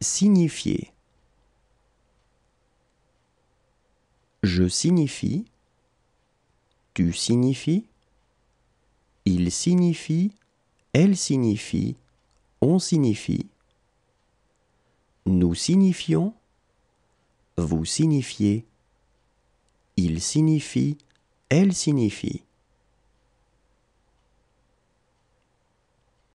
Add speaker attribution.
Speaker 1: Signifier. Je signifie. Tu signifies. Il signifie. Elle signifie. On signifie. Nous signifions. Vous signifiez. Il signifie. Elle signifie.